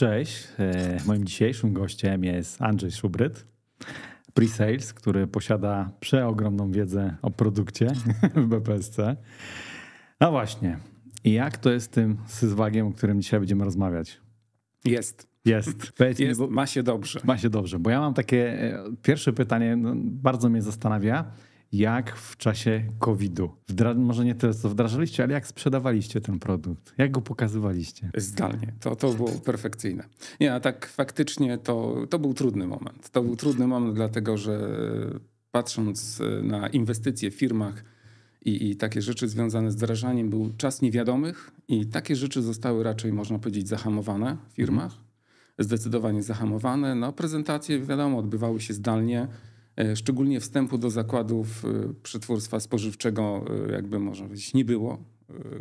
Cześć. E, moim dzisiejszym gościem jest Andrzej Szubryt, pre-sales, który posiada przeogromną wiedzę o produkcie w BPSC. No właśnie, jak to jest tym syzwagiem, o którym dzisiaj będziemy rozmawiać? Jest. Jest. jest mi, bo... Ma się dobrze. Ma się dobrze, bo ja mam takie e, pierwsze pytanie, no, bardzo mnie zastanawia jak w czasie COVID-u. Wdra może nie tyle, co wdrażaliście, ale jak sprzedawaliście ten produkt? Jak go pokazywaliście? Zdalnie. To, to było perfekcyjne. Nie, a tak faktycznie to, to był trudny moment. To był trudny moment, dlatego że patrząc e, na inwestycje w firmach i, i takie rzeczy związane z wdrażaniem, był czas niewiadomych i takie rzeczy zostały raczej, można powiedzieć, zahamowane w firmach. Mhm. Zdecydowanie zahamowane. No, prezentacje, wiadomo, odbywały się zdalnie E, szczególnie wstępu do zakładów e, przetwórstwa spożywczego e, jakby można powiedzieć, nie było,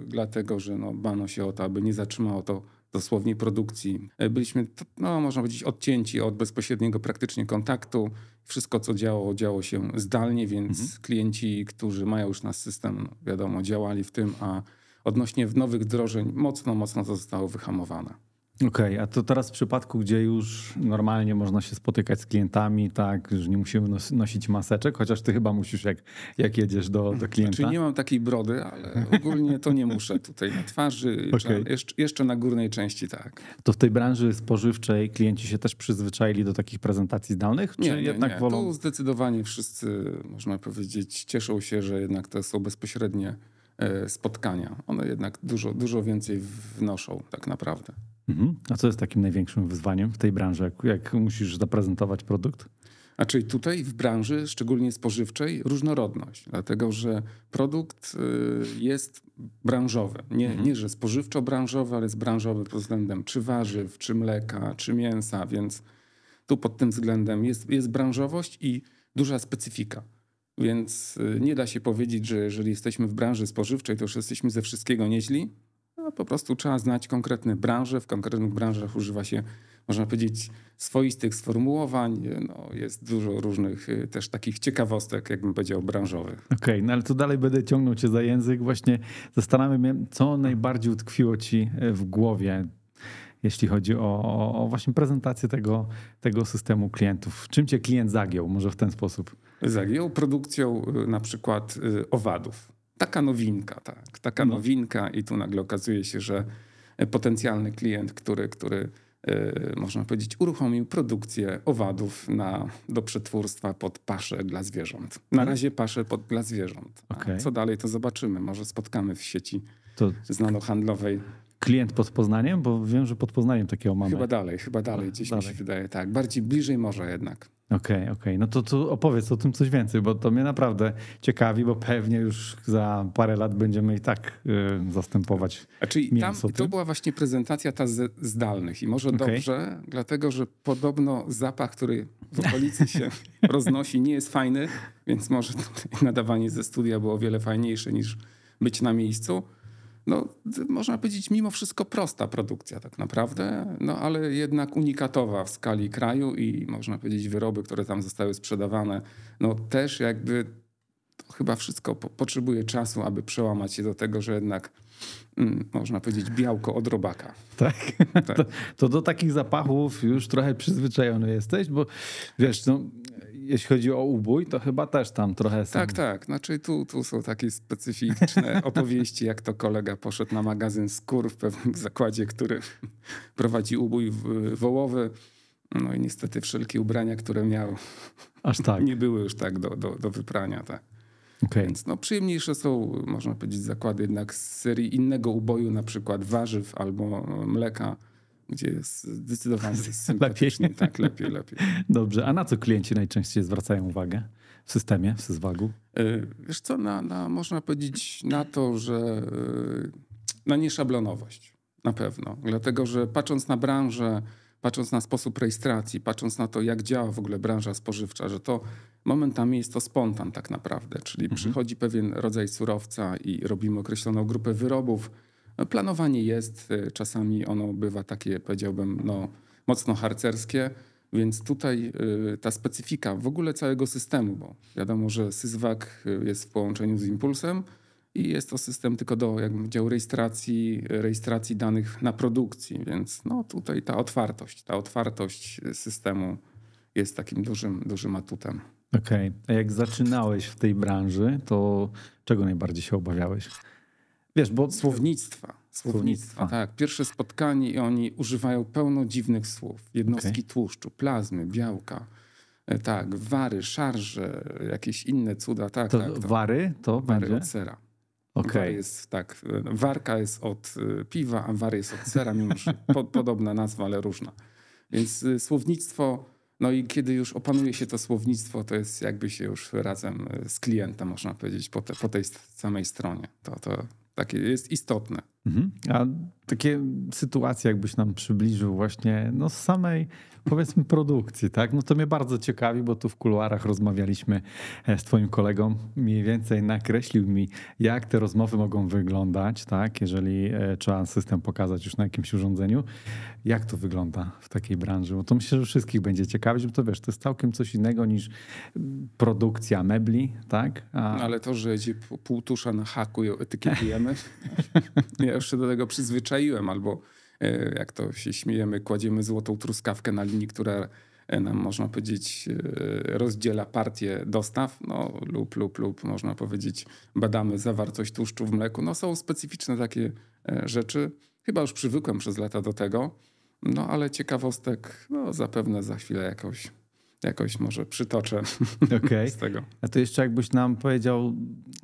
dlatego że no, bano się o to, aby nie zatrzymało to dosłownie produkcji. Byliśmy, no, można powiedzieć, odcięci od bezpośredniego praktycznie kontaktu. Wszystko, co działo, działo się zdalnie, więc mhm. klienci, którzy mają już nasz system, no, wiadomo, działali w tym, a odnośnie nowych wdrożeń mocno, mocno to zostało wyhamowane. Okej, okay, a to teraz w przypadku, gdzie już normalnie można się spotykać z klientami, tak, że nie musimy nosić maseczek, chociaż ty chyba musisz, jak, jak jedziesz do, do znaczy, klienta. Czyli nie mam takiej brody, ale ogólnie to nie muszę tutaj na twarzy, okay. jeszcze, na górnej części tak. To w tej branży spożywczej klienci się też przyzwyczaili do takich prezentacji zdalnych, czy nie, jednak nie, nie. wolą? To zdecydowanie wszyscy, można powiedzieć, cieszą się, że jednak to są bezpośrednie e, spotkania. One jednak dużo, dużo więcej wnoszą tak naprawdę. Mhm. A co jest takim największym wyzwaniem w tej branży, jak, jak musisz zaprezentować produkt? A czyli tutaj w branży, szczególnie spożywczej, różnorodność, dlatego że produkt y, jest branżowy. Nie, mhm. nie że spożywczo-branżowy, ale jest branżowy pod względem czy warzyw, czy mleka, czy mięsa, więc tu pod tym względem jest, jest branżowość i duża specyfika. Więc y, nie da się powiedzieć, że jeżeli jesteśmy w branży spożywczej, to już jesteśmy ze wszystkiego nieźli, no, po prostu trzeba znać konkretne branże. W konkretnych branżach używa się, można powiedzieć, swoistych sformułowań. No, jest dużo różnych y, też takich ciekawostek, jakbym powiedział, branżowych. Okej, okay, no ale to dalej będę ciągnął cię za język. Właśnie zastanawiam się, co najbardziej utkwiło ci y, w głowie jeśli chodzi o, o, właśnie prezentację tego, tego systemu klientów. Czym cię klient zagiął, może w ten sposób? Zagiął produkcją y, na przykład owadów taka nowinka, tak, taka no. nowinka i tu nagle okazuje się, że potencjalny klient, który, który e, można powiedzieć uruchomił produkcję owadów na, do przetwórstwa pod pasze dla zwierząt. Na no. razie pasze pod, dla zwierząt. Okay. Co dalej to zobaczymy, może spotkamy w sieci to... znano-handlowej klient pod Poznaniem? Bo wiem, że pod Poznaniem takiego mamy. Chyba dalej, chyba dalej, gdzieś dalej. mi się wydaje, tak. Bardziej bliżej może jednak. Okej, okay, okej. Okay. No to, to opowiedz o tym coś więcej, bo to mnie naprawdę ciekawi, bo pewnie już za parę lat będziemy i tak y, zastępować. A czyli tam, to była właśnie prezentacja ta z, zdalnych i może okay. dobrze, dlatego że podobno zapach, który w okolicy się roznosi, nie jest fajny, więc może nadawanie ze studia było o wiele fajniejsze niż być na miejscu no, można powiedzieć, mimo wszystko prosta produkcja tak naprawdę, no ale jednak unikatowa w skali kraju i można powiedzieć, wyroby, które tam zostały sprzedawane, no też jakby chyba wszystko po potrzebuje czasu, aby przełamać się do tego, że jednak mm, można powiedzieć białko od robaka. Tak. tak. To, to, do takich zapachów już trochę przyzwyczajony jesteś, bo wiesz, no, jeśli chodzi o ubój, to chyba też tam trochę są. Tak, tak. Znaczy tu, tu są takie specyficzne opowieści, jak to kolega poszedł na magazyn skór w pewnym zakładzie, który prowadzi ubój wołowy. No i niestety wszelkie ubrania, które miał, Aż tak. nie były już tak do, do, do wyprania. Tak. Okay. Więc no, przyjemniejsze są, można powiedzieć, zakłady jednak z serii innego uboju, na przykład warzyw albo mleka gdzie jest zdecydowanie lepiej. Tak, lepiej, lepiej. Dobrze, a na co klienci najczęściej zwracają uwagę w systemie, w SysWagu? E, wiesz co, na, na, można powiedzieć na to, że e, na nieszablonowość na pewno. Dlatego, że patrząc na branżę, patrząc na sposób rejestracji, patrząc na to, jak działa w ogóle branża spożywcza, że to momentami jest to spontan tak naprawdę, czyli mhm. przychodzi pewien rodzaj surowca i robimy określoną grupę wyrobów, Planowanie jest, e, czasami ono bywa takie, powiedziałbym, no, mocno harcerskie, więc tutaj e, ta specyfika w ogóle całego systemu, bo wiadomo, że syzwak e, jest w połączeniu z Impulsem i jest to system tylko do, jakbym powiedział, rejestracji, rejestracji danych na produkcji, więc no, tutaj ta otwartość, ta otwartość systemu jest takim dużym, dużym atutem. Okej, okay. a jak zaczynałeś w tej branży, to czego najbardziej się obawiałeś? Wiesz, bo... Słownictwa. Słownictwa, tak. Pierwsze spotkanie i oni używają pełno dziwnych słów. Jednostki okay. tłuszczu, plazmy, białka. E, tak, wary, szarże, jakieś inne cuda. Tak, to, tak, to. Wary to wary będzie? od sera. Okay. jest, tak, e, warka jest od e, piwa, a wary jest od sera, mimo że po, podobna nazwa, ale różna. Więc słownictwo, no i kiedy już opanuje się to słownictwo, to jest jakby się już razem z klientem, można powiedzieć, po, te, po tej samej stronie. To, to takie jest istotne. Mhm. A takie sytuacje, jakbyś nam przybliżył właśnie no, z samej powiedzmy produkcji, tak? No to mnie bardzo ciekawi, bo tu w kuluarach rozmawialiśmy e, z twoim kolegą, mniej więcej nakreślił mi, jak te rozmowy mogą wyglądać, tak? Jeżeli e, trzeba system pokazać już na jakimś urządzeniu, jak to wygląda w takiej branży, bo to myślę, że wszystkich będzie ciekawić, bo to wiesz, to jest całkiem coś innego niż produkcja mebli, tak? A... No ale to, że jedzie półtusza na haku i etykietujemy, ja już się do tego przyzwyczaiłem, albo e, jak to się śmiejemy, kładziemy złotą truskawkę na linii, która e, nam można powiedzieć e, rozdziela partię dostaw, no, lub, lub, lub można powiedzieć badamy zawartość tłuszczu w mleku. No są specyficzne takie rzeczy. Chyba już przywykłem przez lata do tego, no ale ciekawostek no, zapewne za chwilę jakoś jakoś może przytoczę okay. z tego. A to jeszcze jakbyś nam powiedział,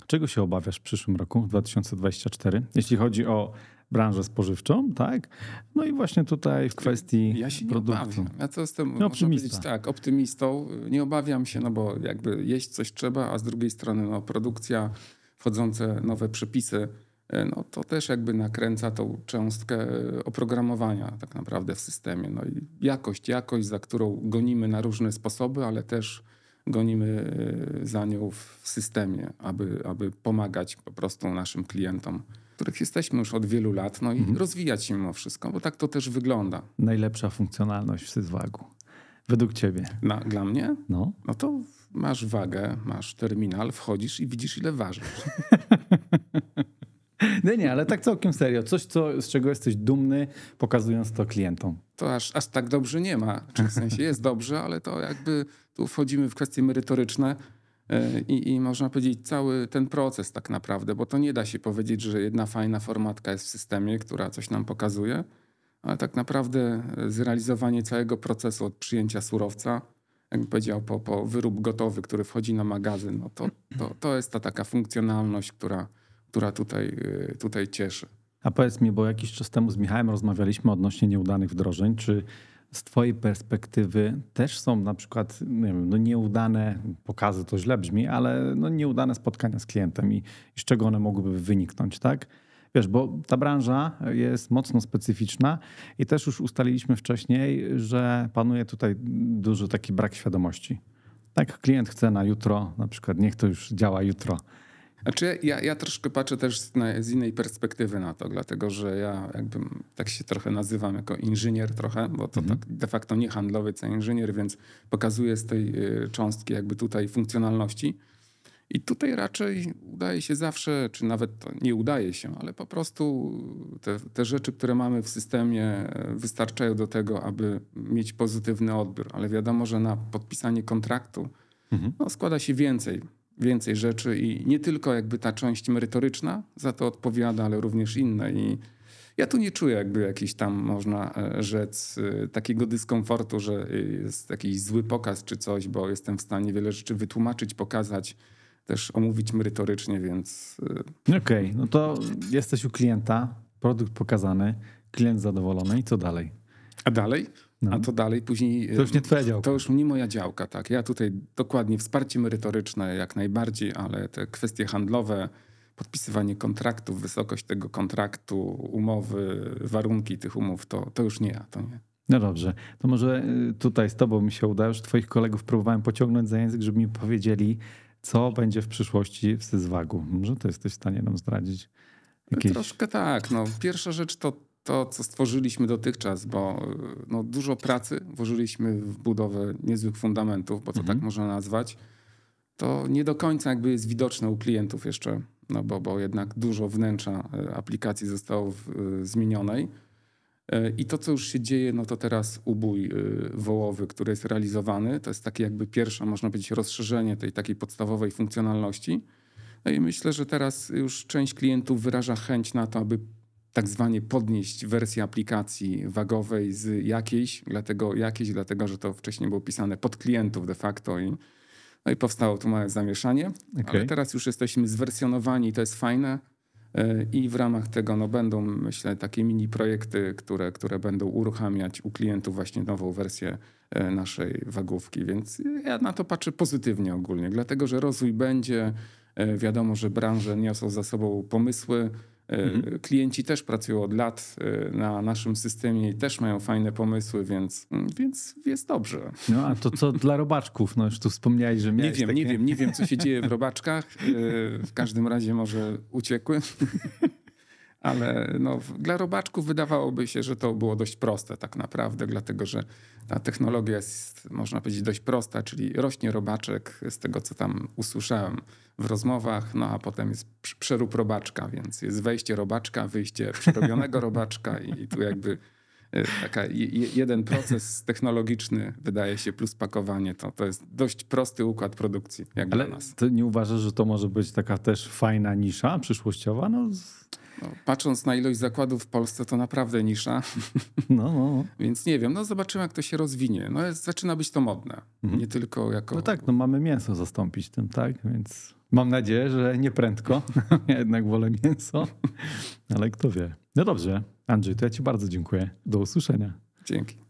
czego się obawiasz w przyszłym roku, 2024, jeśli chodzi o branżę spożywczą, tak? No i właśnie tutaj w kwestii ja się nie produktów. Obawiam. Ja to jestem tak, optymistą. Nie obawiam się, no bo jakby jeść coś trzeba, a z drugiej strony no, produkcja, wchodzące nowe przepisy, e, no to też jakby nakręca tą cząstkę e, oprogramowania tak naprawdę w systemie. No i jakość, jakość, za którą gonimy na różne sposoby, ale też gonimy e, za nią w systemie, aby, aby pomagać po prostu naszym klientom których jesteśmy już od wielu lat, no i mhm. rozwijać się mimo wszystko, bo tak to też wygląda. Najlepsza funkcjonalność w Syzwagu. Według ciebie? Na, dla mnie? No. No to masz wagę, masz terminal, wchodzisz i widzisz ile ważysz. No nie, ale tak całkiem serio. Coś, co, z czego jesteś dumny, pokazując to klientom. To aż, aż tak dobrze nie ma. w sensie jest dobrze, ale to jakby tu wchodzimy w kwestie merytoryczne. E, I, I, można powiedzieć cały ten proces tak naprawdę, bo to nie da się powiedzieć, że jedna fajna formatka jest w systemie, która coś nam pokazuje, ale tak naprawdę e, zrealizowanie całego procesu od przyjęcia surowca, jak powiedział, po, po wyrób gotowy, który wchodzi na magazyn, no to, to, to jest ta taka funkcjonalność, która, która tutaj, e, tutaj cieszy. A powiedz mi, bo jakiś czas temu z Michałem rozmawialiśmy odnośnie nieudanych wdrożeń, czy z Twojej perspektywy też są na przykład nie wiem, no nieudane, pokazy to źle brzmi, ale no nieudane spotkania z klientem i, i z czego one mogłyby wyniknąć, tak? Wiesz, bo ta branża jest mocno specyficzna i też już ustaliliśmy wcześniej, że panuje tutaj duży taki brak świadomości. Tak, klient chce na jutro, na przykład niech to już działa jutro. Znaczy ja, ja troszkę patrzę też z, z innej perspektywy na to, dlatego że ja jakby tak się trochę nazywam jako inżynier trochę, bo to mhm. tak de facto nie handlowiec, co inżynier, więc pokazuję z tej y, cząstki jakby tutaj funkcjonalności. I tutaj raczej udaje się zawsze, czy nawet nie udaje się, ale po prostu te, te, rzeczy, które mamy w systemie, y, wystarczają do tego, aby mieć pozytywny odbiór. Ale wiadomo, że na podpisanie kontraktu mhm. no, składa się więcej więcej rzeczy i nie tylko jakby ta część merytoryczna za to odpowiada, ale również inne i ja tu nie czuję jakby jakiś tam, można e, rzec, e, takiego dyskomfortu, że e, jest jakiś zły pokaz czy coś, bo jestem w stanie wiele rzeczy wytłumaczyć, pokazać, też omówić merytorycznie, więc... Okej, okay, no to jesteś u klienta, produkt pokazany, klient zadowolony i co dalej? A dalej? No. A to dalej później. To już nie twoja działka. To już nie moja działka, tak. Ja tutaj dokładnie wsparcie merytoryczne jak najbardziej, ale te kwestie handlowe, podpisywanie kontraktów, wysokość tego kontraktu, umowy, warunki tych umów, to, to już nie ja, to nie. No dobrze, to może y, tutaj z tobą mi się uda, już twoich kolegów próbowałem pociągnąć za język, żeby mi powiedzieli, co będzie w przyszłości w Syzwagu. Może to jesteś w stanie nam zdradzić? E, Jakieś... Troszkę tak. No, pierwsza rzecz to to, co stworzyliśmy dotychczas, bo e, no, dużo pracy włożyliśmy w budowę niezłych fundamentów, bo to tak mhm. tak można nazwać, to nie do końca jakby jest widoczne u klientów jeszcze, no bo, bo jednak dużo wnętrza e, aplikacji zostało w, e, zmienionej. I to, co już się dzieje, no to teraz ubój wołowy, który jest realizowany, to jest takie jakby pierwsze, można powiedzieć, rozszerzenie tej takiej podstawowej funkcjonalności. No i myślę, że teraz już część klientów wyraża chęć na to, aby tak zwanie podnieść wersję aplikacji wagowej z jakiejś, dlatego jakiejś, dlatego że to wcześniej było pisane pod klientów de facto i, no i powstało tu małe zamieszanie. Okay. Ale teraz już jesteśmy zwersjonowani, to jest fajne e, i w ramach tego no, będą myślę takie mini projekty, które, które będą uruchamiać u klientów właśnie nową wersję e, naszej wagówki, więc ja na to patrzę pozytywnie ogólnie, dlatego że rozwój będzie, e, wiadomo, że branże niosą za sobą pomysły, Mhm. E, klienci też pracują od lat e, na naszym systemie i też mają fajne pomysły, więc, mm, więc jest dobrze. No a to co dla robaczków? No już tu wspomniałeś, że miałeś Nie wiem, takie... nie wiem, nie wiem co się dzieje w robaczkach. E, w każdym razie może uciekły. ale no, dla robaczków wydawałoby się, że to było dość proste tak naprawdę, dlatego że ta technologia jest, można powiedzieć, dość prosta, czyli rośnie robaczek z tego, co tam usłyszałem w rozmowach, no a potem jest przerób robaczka, więc jest wejście robaczka, wyjście przerobionego robaczka i tu jakby e, taka jeden proces technologiczny, wydaje się, plus pakowanie, to, to jest dość prosty układ produkcji, jak Ale dla nas. Ty nie uważasz, że to może być taka też fajna nisza przyszłościowa? No, z no, patrząc na ilość zakładów w Polsce, to naprawdę nisza. No, no. no. Więc nie wiem, no zobaczymy, jak to się rozwinie. No, jest, zaczyna być to modne. Mhm. Nie tylko jako. No tak, no mamy mięso zastąpić tym, tak? Więc mam nadzieję, że nie prędko. ja jednak wolę mięso, ale kto wie. No dobrze, Andrzej, to ja Ci bardzo dziękuję. Do usłyszenia. Dzięki.